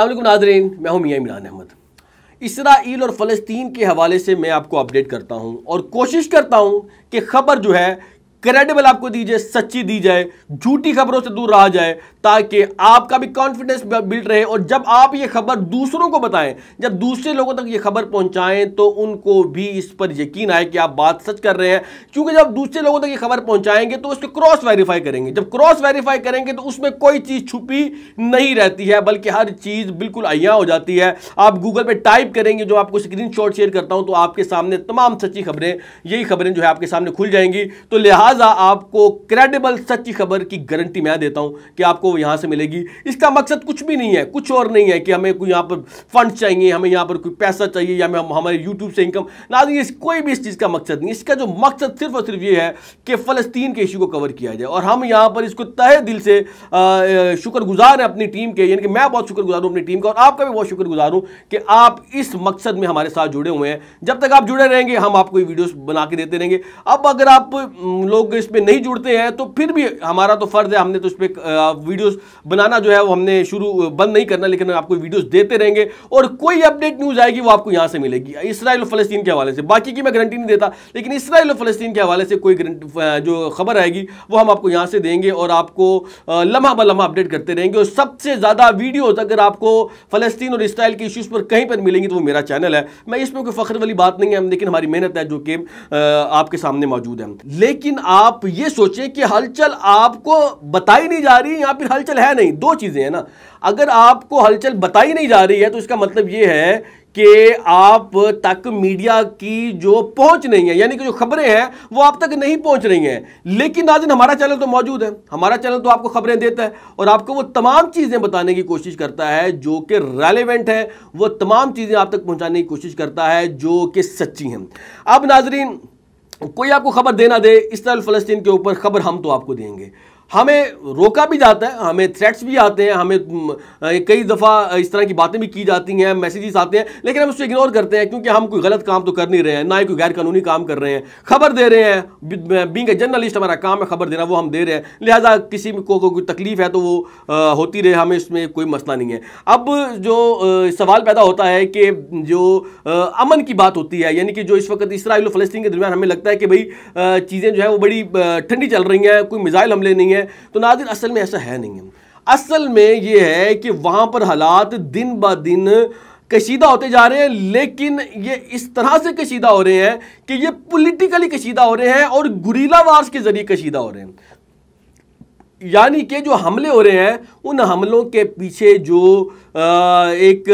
अल्लाम नाजरीन मैं हूं मियाँ इमरान अहमद इसराइल और फ़लस्तीन के हवाले से मैं आपको अपडेट करता हूं और कोशिश करता हूं कि खबर जो है क्रेडिबल आपको दी जाए सच्ची दी जाए झूठी खबरों से दूर रहा जाए ताकि आपका भी कॉन्फिडेंस बिल्ड रहे और जब आप ये खबर दूसरों को बताएं जब दूसरे लोगों तक ये खबर पहुंचाएं तो उनको भी इस पर यकीन आए कि आप बात सच कर रहे हैं क्योंकि जब दूसरे लोगों तक ये खबर पहुंचाएंगे तो उसको क्रॉस वेरीफाई करेंगे जब क्रॉस वेरीफाई करेंगे तो उसमें कोई चीज़ छुपी नहीं रहती है बल्कि हर चीज़ बिल्कुल अया हो जाती है आप गूगल पर टाइप करेंगे जो आपको स्क्रीन शेयर करता हूँ तो आपके सामने तमाम सच्ची खबरें यही खबरें जो है आपके सामने खुल जाएंगी तो लिहाज लिहाजा आपको क्रेडिबल सच्ची खबर की गारंटी मैं देता हूं कि आपको यहां से मिलेगी इसका मकसद कुछ भी नहीं है कुछ और नहीं है कि हमें कोई यहां पर फंड चाहिए हमें यहां पर कोई पैसा चाहिए या हम हमारे यूट्यूब से इनकम ना इस कोई भी इस चीज़ का मकसद नहीं इसका जो मकसद सिर्फ और सिर्फ ये है कि फ़लस्तीन के इशू को कवर किया जाए और हम यहाँ पर इसको तहे दिल से शुक्रगुजार हैं अपनी टीम के यानी कि मैं बहुत शुक्रगुजार हूँ अपनी टीम का और आपका भी बहुत शुक्रगुजार हूँ कि आप इस मकसद में हमारे साथ जुड़े हुए हैं जब तक आप जुड़े रहेंगे हम आपको ये वीडियोस बना के देते रहेंगे अब अगर आप लोग लोग इसमें नहीं जुड़ते हैं तो फिर भी हमारा तो फ़र्ज़ है हमने तो इस पर वीडियोज़ बनाना जो है वो हमने शुरू बंद नहीं करना लेकिन आपको वीडियोज़ देते रहेंगे और कोई अपडेट न्यूज़ आएगी वो आपको यहाँ से मिलेगी इसराइल और फ़लस्तीन के हवाले से बाकी की मैं गारंटी नहीं देता लेकिन इसराइल और फ़लस्तीन के हवाले से कोई जो खबर आएगी वो हम आपको यहाँ से देंगे और आपको लम्हा ब लम्हा अपडेट करते रहेंगे और सबसे ज़्यादा वीडियोज़ अगर आपको फ़लस्तीन और इसराइल के इश्यूज़ पर कहीं पर मिलेंगी तो वो मेरा चैनल है मैं इसमें कोई फ़ख्र वाली बात नहीं है लेकिन हमारी मेहनत है जो कि आपके सामने मौजूद है लेकिन आप ये सोचें कि हलचल आपको बताई नहीं जा रही या फिर हलचल है नहीं दो चीज़ें हैं ना अगर आपको हलचल बताई नहीं जा रही है तो इसका मतलब ये है कि आप तक मीडिया की जो पहुंच नहीं है यानी कि जो खबरें हैं वो आप तक नहीं पहुंच रही हैं लेकिन नाजिन हमारा चैनल तो मौजूद है हमारा चैनल तो आपको खबरें देता है और आपको वो तमाम चीज़ें बताने की कोशिश करता है जो कि रेलिवेंट है वो तमाम चीज़ें आप तक पहुंचाने की कोशिश करता है जो कि सच्ची हैं अब नाजरीन कोई आपको खबर देना दे इसराइल फ़लस्तीन के ऊपर खबर हम तो आपको देंगे हमें रोका भी जाता है हमें थ्रेट्स भी आते हैं हमें कई दफ़ा इस तरह की बातें भी की जाती हैं मैसेजेस आते हैं लेकिन हम उसको इग्नोर करते हैं क्योंकि हम कोई गलत काम तो कर नहीं रहे हैं ना ही कोई गैर कानूनी काम कर रहे हैं खबर दे रहे हैं बींग ए जर्नलिस्ट हमारा काम है खबर देना वो हम दे रहे हैं लिहाजा किसी को कोई तकलीफ़ है तो वो आ, होती रहे हमें इसमें कोई मसला नहीं है अब जो आ, सवाल पैदा होता है कि जो आ, अमन की बात होती है यानी कि जो इस वक्त इसराइल और फलस्तीन के दरमियान हमें लगता है कि भाई चीज़ें जो है वो बड़ी ठंडी चल रही हैं कोई मिज़ाइल हमले नहीं है तो नादिन असल में ऐसा है नहीं है असल में ये है कि वहाँ पर हालात दिन ब दिन कशीदा होते जा रहे हैं लेकिन ये इस तरह से कशीदा हो रहे हैं कि ये पॉलिटिकली कशीदा हो रहे हैं और गुरीला वार्स के ज़रिए कशीदा हो रहे हैं यानी कि जो हमले हो रहे हैं उन हमलों के पीछे जो एक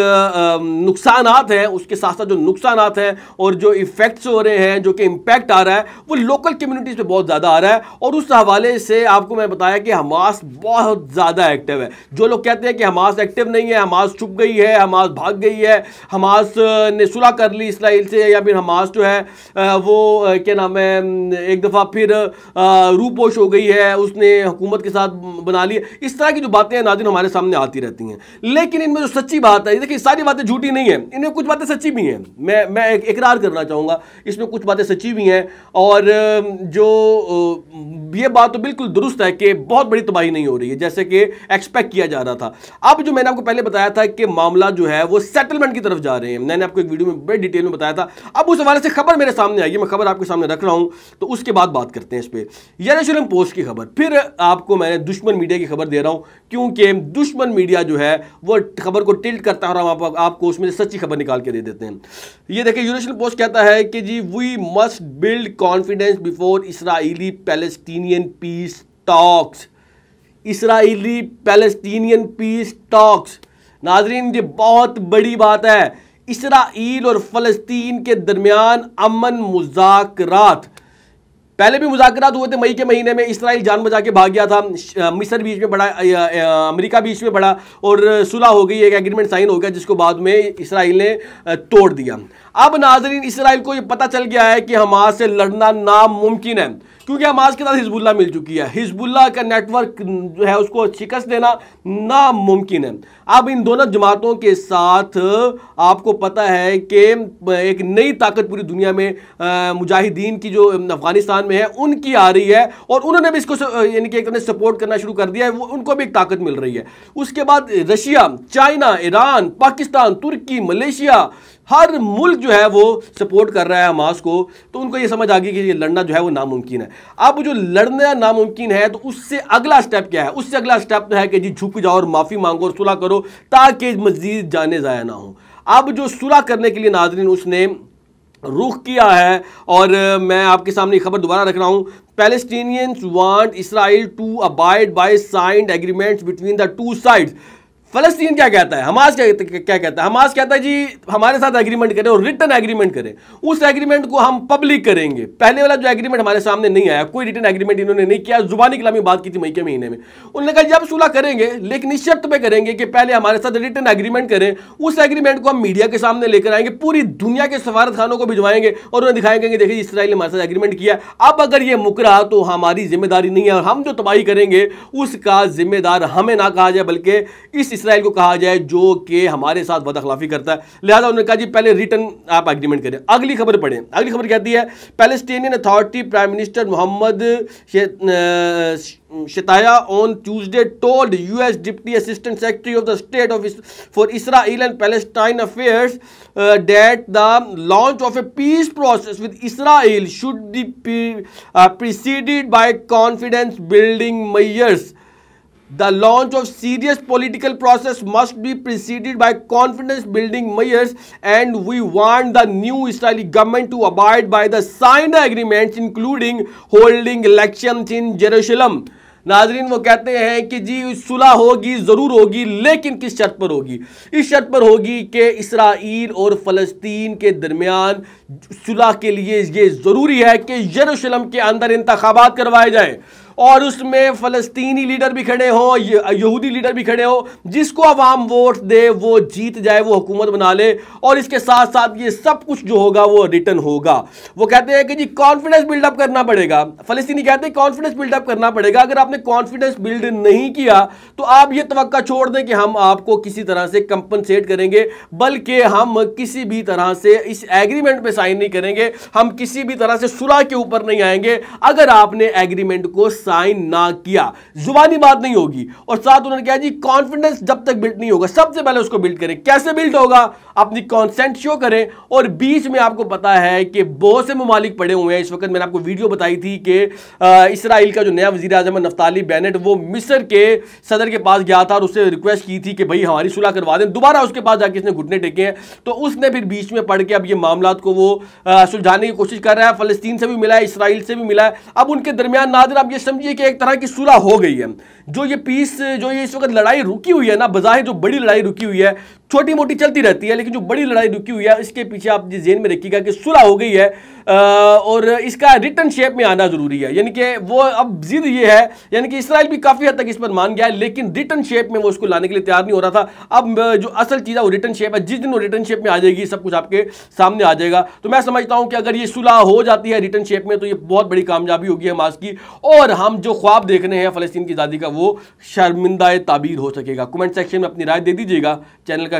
नुकसान हैं उसके साथ साथ जो नुकसान हैं और जो इफ़ेक्ट्स हो रहे हैं जो कि इम्पैक्ट आ रहा है वो लोकल कम्युनिटीज़ पे बहुत ज़्यादा आ रहा है और उस हवाले से आपको मैं बताया कि हमास बहुत ज़्यादा एक्टिव है जो लोग कहते हैं कि हमास एक्टिव नहीं है हमास छुप गई है हमास भाग गई है हमास ने सुलह कर ली इसराइल से या फिर हमास जो है वो क्या नाम है एक दफ़ा फिर रूपोश हो गई है उसने हुकूमत के साथ बना ली इस तरह की जो बातें बातें नाजिन हमारे सामने आती रहती हैं लेकिन इनमें जो सच्ची बात है देखिए सारी बातें झूठी नहीं है इनमें कुछ बातें सच्ची भी हैं मैं मैं एक इकरार करना चाहूँगा इसमें कुछ बातें सच्ची भी हैं और जो ये बात तो बिल्कुल दुरुस्त है कि बहुत बड़ी तबाही नहीं हो रही है जैसे कि एक्सपेक्ट किया जा रहा था अब जो मैंने आपको पहले बताया था कि मामला जो है वो सेटलमेंट की तरफ जा रहे हैं मैंने आपको एक वीडियो में बड़े डिटेल में बताया था अब उस हवाले से खबर मेरे सामने आई है मैं खबर आपके सामने रख रहा हूँ तो उसके बाद बात करते हैं इस पर यरूशलेम पोस्ट की खबर फिर आपको मैंने दुश्मन मीडिया की खबर दे रहा हूँ क्यों क्योंकि दुश्मन मीडिया जो है वो खबर को टिल्ट करता है और आप, आपको उसमें से सच्ची खबर निकाल के दे देते हैं ये देखिए यूनेशन पोस्ट कहता है कि जी we must build confidence before Israeli Palestinian peace talks Israeli Palestinian peace talks नाजरीन ये बहुत बड़ी बात है इसराइल और फ़लस्तीन के दरमियान अमन मुजाकरात पहले भी मुजाकर हुए थे मई के महीने में इसराइल जान बजा के भाग गया था मिस्र बीच में बड़ा अमेरिका बीच में बड़ा और सुलह हो गई एक एग्रीमेंट साइन हो गया जिसको बाद में इसराइल ने तोड़ दिया अब नाजरीन इसराइल को ये पता चल गया है कि हमास से लड़ना नामुमकिन है क्योंकि हमास के साथ हिजबुल्ला मिल चुकी है हिजबुल्ला का नेटवर्क जो है उसको शिकस्त देना नामुमकिन है अब इन दोनों जमातों के साथ आपको पता है कि एक नई ताकत पूरी दुनिया में मुजाहिदीन की जो अफगानिस्तान में है उनकी आ रही है और उन्होंने भी इसको यानी कि एक सपोर्ट करना शुरू कर दिया है वो उनको भी एक ताकत मिल रही है उसके बाद रशिया चाइना ईरान पाकिस्तान तुर्की मलेशिया हर मुल्क जो है वो सपोर्ट कर रहा है हमास को तो उनको ये समझ आ गई कि ये लड़ना जो है वो नामुमकिन है अब जो लड़ना नामुमकिन है तो उससे अगला स्टेप क्या है उससे अगला स्टेप तो है कि जी झुक जाओ और माफ़ी मांगो और सुलह करो ताकि मजीद जाने ज़ाया ना हो अब जो सुलह करने के लिए नाजरीन उसने रुख किया है और मैं आपके सामने खबर दोबारा रख रहा हूँ Palestinians want Israel to abide by signed agreements between the two sides फलस्तीन क्या कहता है हमास क्या क्या कहता है हमास कहता है जी हमारे साथ एग्रीमेंट करें और रिटर्न एग्रीमेंट करें उस एग्रीमेंट को हम पब्लिक करेंगे पहले वाला जो एग्रीमेंट हमारे सामने नहीं आया कोई रिटर्न एग्रीमेंट इन्होंने नहीं किया जुबानी कलामी बात की थी मई के महीने में उन्होंने कहा जब सुलह करेंगे लेकिन इस शर्त पर करेंगे कि पहले हमारे साथ रिटर्न एग्रीमेंट करें उस एग्रीमेंट को हम मीडिया के सामने लेकर आएंगे पूरी दुनिया के सफारत खानों को भिजवाएंगे और उन्हें दिखाएंगे कि देखिए इसराइल ने हमारे साथ एग्रीमेंट किया अब अगर ये मुक रहा तो हमारी जिम्मेदारी नहीं है और हम जो तबाही करेंगे उसका जिम्मेदार हमें ना कहा जाए बल्कि इस इसराइल को कहा जाए जो कि हमारे साथ बदखलाफी करता है लिहाजा उन्होंने कहा जी पहले रिटर्न आप एग्रीमेंट करें अगली खबर पढ़ें अगली खबर कहती है Palestinian authority prime minister Mohammad Shtayyeh on Tuesday told US deputy assistant secretary of the state of for Israel and Palestine affairs that the launch of a peace process with Israel should be preceded by confidence building measures the launch of serious political process must be preceded by confidence building measures and we want the new israeli government to abide by the signed agreements including holding elections in jerusalem नाजरीन वो कहते हैं कि जी सुलह होगी ज़रूर होगी लेकिन किस शर्त पर होगी इस शर्त पर होगी कि इसराइल और फ़लस्तीन के दरमियान सुलह के लिए ये ज़रूरी है कि यरूशलम के अंदर इंतबात करवाए जाएँ और उसमें फ़लस्तीनी लीडर भी खड़े हो यहूदी लीडर भी खड़े हो जिसको अवाम वोट दे वो जीत जाए वो हुकूमत बना ले और इसके साथ साथ ये सब कुछ जो होगा वो रिटर्न होगा वो कहते हैं कि जी कॉन्फिडेंस बिल्डअप करना पड़ेगा फ़लस्तीनी कहते हैं कॉन्फिडेंस बिल्डअप करना पड़ेगा अगर आपने कॉन्फिडेंस बिल्ड नहीं किया तो आप ये तो छोड़ दें कि हम आपको किसी तरह से कंपनसेट करेंगे बल्कि हम किसी भी तरह से इस एग्रीमेंट पर साइन नहीं करेंगे हम किसी भी तरह से सुलह के ऊपर नहीं आएंगे अगर आपने एग्रीमेंट को साइन ना किया जुबानी बात नहीं होगी और साथ उन्होंने कहा जी कॉन्फिडेंस जब तक बिल्ट नहीं होगा सबसे पहले उसको बिल्ट करें कैसे बिल्ट होगा अपनी कॉन्सेंट शो करें और बीच में आपको पता है कि बहुत से ममालिक पड़े हुए हैं इस वक्त मैंने आपको वीडियो बताई थी कि इसराइल का जो नया वजी अजम है नफ्ताली बैनट वो मिसर के सदर के पास गया था और उससे रिक्वेस्ट की थी कि भाई हमारी सुलह करवा दें दोबारा उसके पास जाके इसने घुटने टेके हैं तो उसने फिर बीच में पढ़ के अब ये मामला को वो सुलझाने की कोशिश कर रहा है फलस्तीन से भी मिला है इसराइल से भी मिला है अब उनके दरमियान नाजर अब ये समझिए कि एक तरह की सुलह हो गई है जो ये पीस जो ये इस वक्त लड़ाई रुकी हुई है ना बजाय जो बड़ी लड़ाई रुकी हुई है छोटी मोटी चलती रहती है लेकिन जो बड़ी लड़ाई रुकी हुई है इसके पीछे आप जेन में रखिएगा कि सुलह हो गई है और इसका रिटर्न शेप में आना ज़रूरी है यानी कि वो अब जिद ये है यानी कि इसराइल भी काफ़ी हद तक इस पर मान गया है लेकिन रिटर्न शेप में वो उसको लाने के लिए तैयार नहीं हो रहा था अब जो असल चीज़ है वो रिटर्न शेप है जिस दिन वो रिटर्न शेप में आ जाएगी सब कुछ आपके सामने आ जाएगा तो मैं समझता हूँ कि अगर ये सुलह हो जाती है रिटर्न शेप में तो ये बहुत बड़ी कामयाबी होगी हमास की और हम जो ख्वाब देख रहे हैं फ़लस्तीन की आज़ादी का वो शर्मिंदा ताबीर हो सकेगा कमेंट सेक्शन में अपनी राय दे दीजिएगा चैनल का